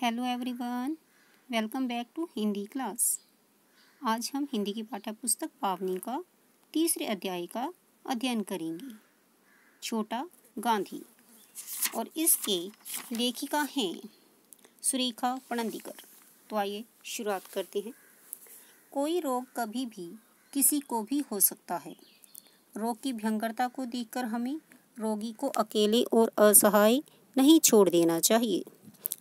hello everyone welcome back to Hindi class आज हम हिंदी की पाठ्य पुस्तक पावनी का तीसरे अध्याय का अध्ययन करेंगे छोटा गांधी और इसके लेखिका हैं सुरेखा पणंदीकर तो आइए शुरुआत करते हैं कोई रोग कभी भी किसी को भी हो सकता है रोग की भयंकरता को देखकर हमें रोगी को अकेले और असहाय नहीं छोड़ देना चाहिए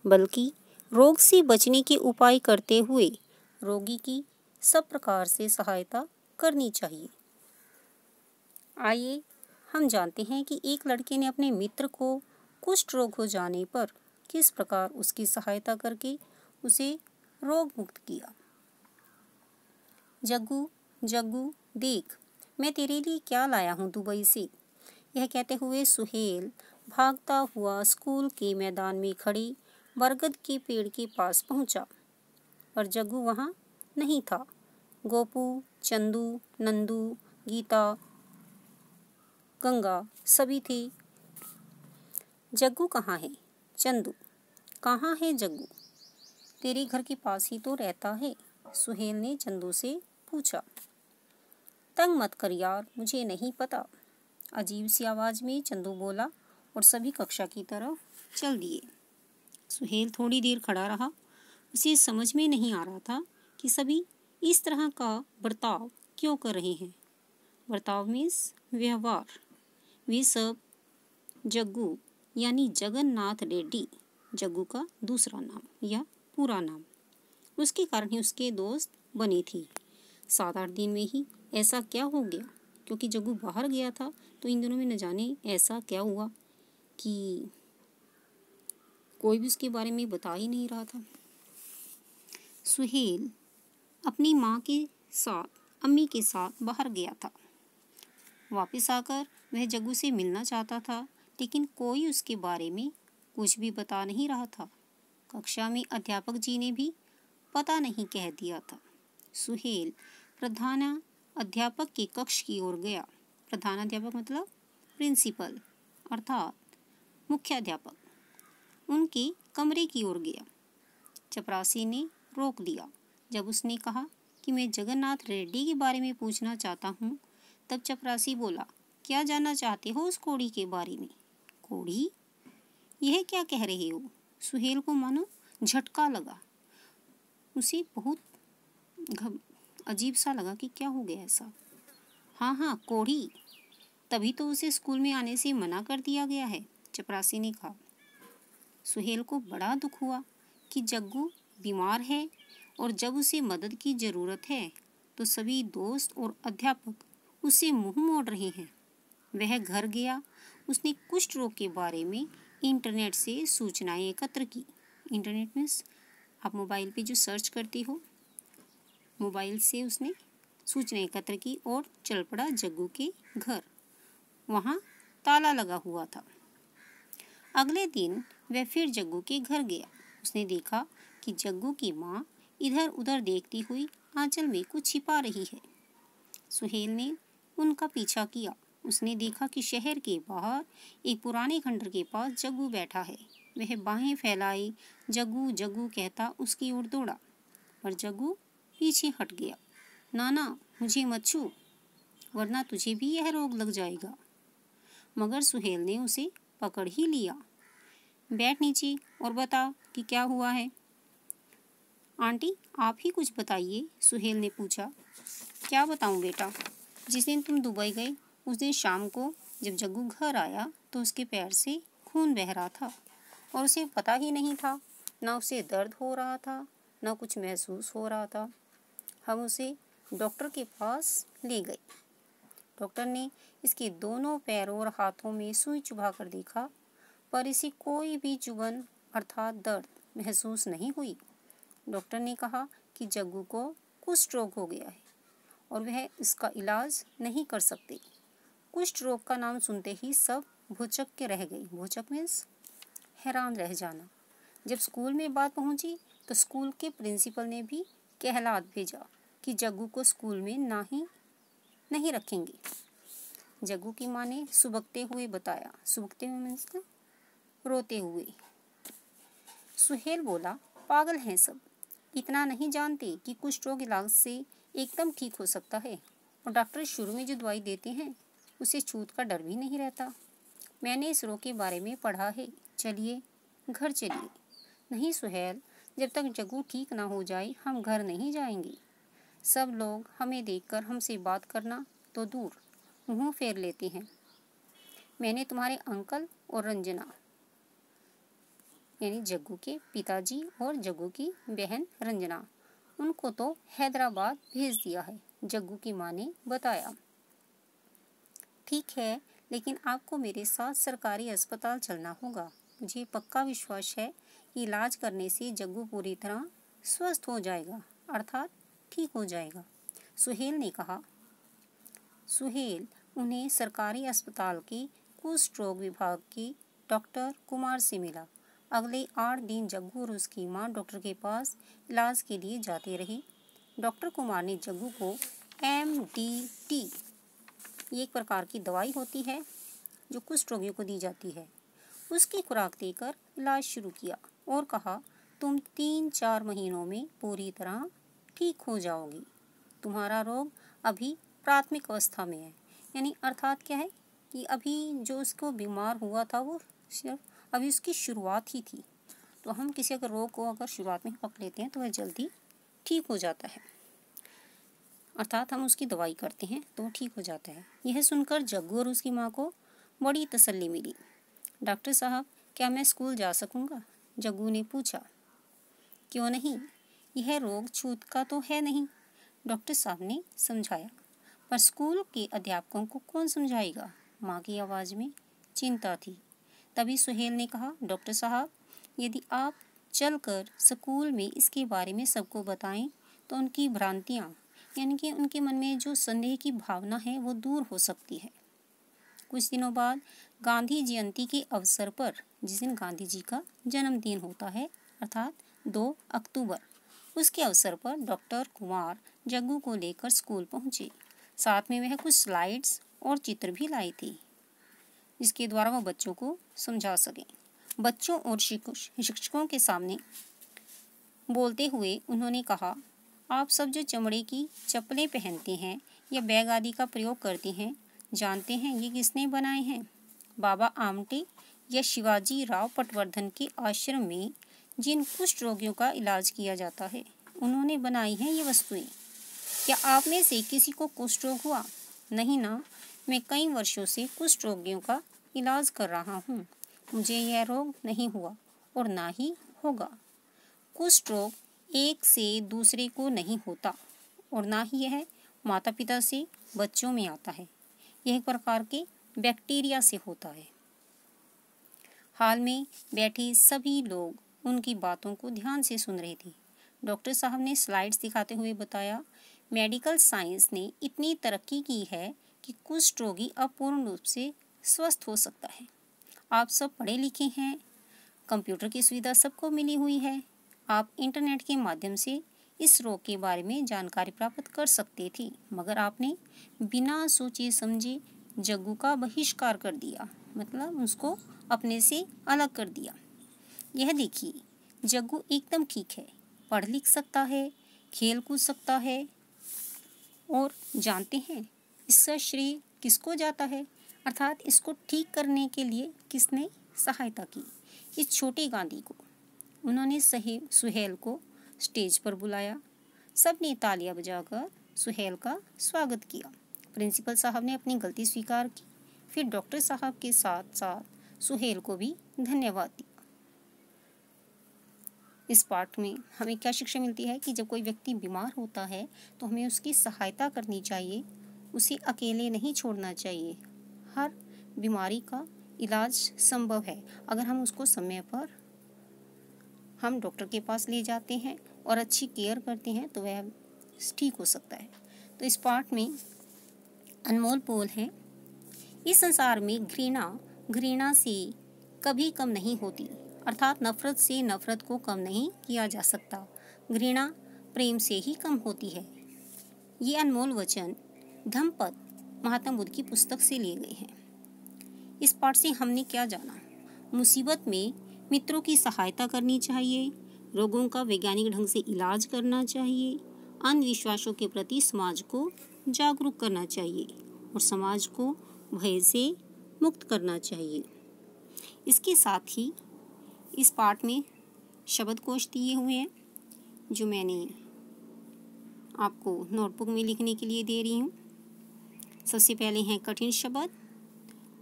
बल्कि रोग से बचने के उपाय करते हुए रोगी की सब प्रकार से सहायता करनी चाहिए आइए हम जानते हैं कि एक लड़के ने अपने मित्र को कुष्ठ रोग हो जाने पर किस प्रकार उसकी सहायता करके उसे रोग मुक्त किया जग्गू जग्गू देख मैं तेरे लिए क्या लाया हूँ दुबई से यह कहते हुए सुहेल भागता हुआ स्कूल के मैदान में खड़ी बरगद की पेड़ के पास पहुंचा पर जग्गू वहाँ नहीं था गोपू चंदू नंदू गीता गंगा सभी थे जग्गू कहाँ है चंदू कहाँ है जग्गू तेरे घर के पास ही तो रहता है सुहेल ने चंदू से पूछा तंग मत कर यार मुझे नहीं पता अजीब सी आवाज़ में चंदू बोला और सभी कक्षा की तरफ चल दिए सुहेल थोड़ी देर खड़ा रहा उसे समझ में नहीं आ रहा था कि सभी इस तरह का बर्ताव क्यों कर रहे हैं बर्ताव मीन्स व्यवहार वे सब जग्गू यानी जगन्नाथ रेड्डी जग्गू का दूसरा नाम या पूरा नाम उसके कारण ही उसके दोस्त बने थे सात आठ दिन में ही ऐसा क्या हो गया क्योंकि जग्गू बाहर गया था तो इन दिनों में न जाने ऐसा क्या हुआ कि कोई भी उसके बारे में बता ही नहीं रहा था सुहेल अपनी माँ के साथ अम्मी के साथ बाहर गया था वापस आकर वह जगू से मिलना चाहता था लेकिन कोई उसके बारे में कुछ भी बता नहीं रहा था कक्षा में अध्यापक जी ने भी पता नहीं कह दिया था सुहेल प्रधान अध्यापक के कक्ष की ओर गया प्रधानाध्यापक मतलब प्रिंसिपल अर्थात मुख्याध्यापक उनकी कमरे की ओर गया चपरासी ने रोक दिया जब उसने कहा कि मैं जगन्नाथ रेड्डी के बारे में पूछना चाहता हूँ तब चपरासी बोला क्या जानना चाहते हो उस कोड़ी के बारे में कोड़ी यह क्या कह रहे हो सुहेल को मानो झटका लगा उसे बहुत अजीब सा लगा कि क्या हो गया ऐसा हाँ हाँ कोढ़ी तभी तो उसे स्कूल में आने से मना कर दिया गया है चपरासी ने कहा सुहेल को बड़ा दुख हुआ कि जग्गू बीमार है और जब उसे मदद की ज़रूरत है तो सभी दोस्त और अध्यापक उसे मुंह मोड़ रहे हैं वह घर गया उसने कुष्ठ रोग के बारे में इंटरनेट से सूचनाएं एकत्र की इंटरनेट में आप मोबाइल पे जो सर्च करती हो मोबाइल से उसने सूचना एकत्र की और चल पड़ा जग्गू के घर वहाँ ताला लगा हुआ था अगले दिन वह फिर जग्गू के घर गया उसने देखा कि जग्गू की माँ इधर उधर देखती हुई आंचल में कुछ छिपा रही है सुहेल ने उनका पीछा किया उसने देखा कि शहर के बाहर एक पुराने खंडर के पास जग्गू बैठा है वह बाहें फैलाए जग्गू जग्गू कहता उसकी ओर दौड़ा पर जग्गू पीछे हट गया नाना मुझे मत छू वरना तुझे भी यह रोग लग जाएगा मगर सुहेल ने उसे पकड़ ही लिया बैठ नीचे और बता कि क्या हुआ है आंटी आप ही कुछ बताइए सुहेल ने पूछा क्या बताऊं बेटा जिस दिन तुम दुबई गए उस दिन शाम को जब जग्गू घर आया तो उसके पैर से खून बह रहा था और उसे पता ही नहीं था ना उसे दर्द हो रहा था ना कुछ महसूस हो रहा था हम उसे डॉक्टर के पास ले गए डॉक्टर ने इसके दोनों पैरों और हाथों में सुई कर देखा पर इसे कोई भी चुभन अर्थात दर्द महसूस नहीं हुई डॉक्टर ने कहा कि जग्गू को कुष्ठ रोग हो गया है और वह इसका इलाज नहीं कर सकते कुष्ठ रोग का नाम सुनते ही सब भूचक के रह गई भूचक मीन्स हैरान रह जाना जब स्कूल में बात पहुंची तो स्कूल के प्रिंसिपल ने भी कहलात भेजा कि जग्गू को स्कूल में ना ही नहीं रखेंगे जग्गू की माँ ने सुबकते हुए बताया सुबकते हुए मीन्स रोते हुए सुहेल बोला पागल हैं सब इतना नहीं जानते कि कुछ रोग इलाज से एकदम ठीक हो सकता है और डॉक्टर शुरू में जो दवाई देते हैं उसे छूत का डर भी नहीं रहता मैंने इस रोग के बारे में पढ़ा है चलिए घर चलिए नहीं सुहेल जब तक जगू ठीक ना हो जाए हम घर नहीं जाएंगे सब लोग हमें देखकर हमसे बात करना तो दूर मुंह फेर लेते हैं मैंने तुम्हारे अंकल और रंजना यानी जग्गू के पिताजी और जग्गू की बहन रंजना उनको तो हैदराबाद भेज दिया है जग्गू की माँ ने बताया ठीक है लेकिन आपको मेरे साथ सरकारी अस्पताल चलना होगा मुझे पक्का विश्वास है इलाज करने से जग्गू पूरी तरह स्वस्थ हो जाएगा अर्थात ठीक हो जाएगा सुहेल ने कहा सुहेल उन्हें सरकारी अस्पताल के कुष्ठ रोग विभाग की डॉक्टर कुमार से मिला अगले आठ दिन जग्गू और उसकी माँ डॉक्टर के पास इलाज के लिए जाते रहे डॉक्टर कुमार ने जग्गू को एम डी टी एक प्रकार की दवाई होती है जो कुष्ठ रोगियों को दी जाती है उसकी खुराक देकर इलाज शुरू किया और कहा तुम तीन चार महीनों में पूरी तरह ठीक हो जाओगी तुम्हारा रोग अभी प्राथमिक अवस्था में है यानी अर्थात क्या है कि अभी जो उसको बीमार हुआ था वो सिर्फ अभी उसकी शुरुआत ही थी तो हम किसी अगर रोग को अगर शुरुआत में पकड़ लेते हैं तो वह जल्दी ठीक हो जाता है अर्थात हम उसकी दवाई करते हैं तो ठीक हो जाता है यह सुनकर जग्गू और उसकी माँ को बड़ी तसल्ली मिली डॉक्टर साहब क्या मैं स्कूल जा सकूँगा जग्गू ने पूछा क्यों नहीं यह रोग छूत का तो है नहीं डॉक्टर साहब ने समझाया पर स्कूल के अध्यापकों को कौन समझाएगा माँ की आवाज़ में चिंता थी तभी सुहेल ने कहा डॉक्टर साहब यदि आप चलकर स्कूल में इसके बारे में सबको बताएं तो उनकी भ्रांतियाँ यानी कि उनके मन में जो संदेह की भावना है वो दूर हो सकती है कुछ दिनों बाद गांधी जयंती के अवसर पर जिस दिन गांधी जी का जन्मदिन होता है अर्थात दो अक्टूबर उसके अवसर पर डॉक्टर कुमार जग्गू को लेकर स्कूल पहुंचे साथ में वह कुछ स्लाइड्स और चित्र भी लाई थी जिसके द्वारा वह बच्चों को समझा सकें बच्चों और शिक्षकों के सामने बोलते हुए उन्होंने कहा आप सब जो चमड़े की चप्पलें पहनते हैं या बैग आदि का प्रयोग करते हैं जानते हैं ये किसने बनाए हैं बाबा आमटे या शिवाजी राव पटवर्धन के आश्रम में जिन कुष्ठ रोगियों का इलाज किया जाता है उन्होंने बनाई हैं ये वस्तुएं क्या आप में से किसी को कुष्ठ रोग हुआ नहीं ना मैं कई वर्षों से कुष्ठ रोगियों का इलाज कर रहा हूँ मुझे यह रोग नहीं हुआ और ना ही होगा कुष्ठ रोग एक से दूसरे को नहीं होता और ना ही यह माता पिता से बच्चों में आता है यह एक प्रकार के बैक्टीरिया से होता है हाल में बैठे सभी लोग उनकी बातों को ध्यान से सुन रही थी डॉक्टर साहब ने स्लाइड्स दिखाते हुए बताया मेडिकल साइंस ने इतनी तरक्की की है कि कुष्ठ रोगी अब पूर्ण रूप से स्वस्थ हो सकता है आप सब पढ़े लिखे हैं कंप्यूटर की सुविधा सबको मिली हुई है आप इंटरनेट के माध्यम से इस रोग के बारे में जानकारी प्राप्त कर सकते थे मगर आपने बिना सोचे समझे जग्गू का बहिष्कार कर दिया मतलब उसको अपने से अलग कर दिया यह देखिए जग्गू एकदम ठीक है पढ़ लिख सकता है खेल कूद सकता है और जानते हैं इसका श्रेय किसको जाता है अर्थात इसको ठीक करने के लिए किसने सहायता की इस छोटे गांधी को उन्होंने सही सुहेल को स्टेज पर बुलाया सब ने तालियां बजाकर सुहेल का स्वागत किया प्रिंसिपल साहब ने अपनी गलती स्वीकार की फिर डॉक्टर साहब के साथ साथ सुहेल को भी धन्यवाद दिया इस पार्ट में हमें क्या शिक्षा मिलती है कि जब कोई व्यक्ति बीमार होता है तो हमें उसकी सहायता करनी चाहिए उसे अकेले नहीं छोड़ना चाहिए हर बीमारी का इलाज संभव है अगर हम उसको समय पर हम डॉक्टर के पास ले जाते हैं और अच्छी केयर करते हैं तो वह ठीक हो सकता है तो इस पार्ट में अनमोल पोल है इस संसार में घृणा घृणा से कभी कम नहीं होती अर्थात नफरत से नफरत को कम नहीं किया जा सकता घृणा प्रेम से ही कम होती है ये अनमोल वचन धमपद महात्मा बुद्ध की पुस्तक से लिए गए हैं इस पाठ से हमने क्या जाना मुसीबत में मित्रों की सहायता करनी चाहिए रोगों का वैज्ञानिक ढंग से इलाज करना चाहिए अंधविश्वासों के प्रति समाज को जागरूक करना चाहिए और समाज को भय से मुक्त करना चाहिए इसके साथ ही इस पार्ट में शब्द कोश दिए हुए हैं जो मैंने आपको नोटबुक में लिखने के लिए दे रही हूँ सबसे पहले हैं कठिन शब्द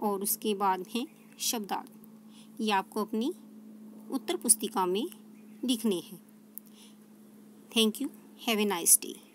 और उसके बाद हैं शब्दार्थ ये आपको अपनी उत्तर पुस्तिका में लिखने हैं thank you have a nice day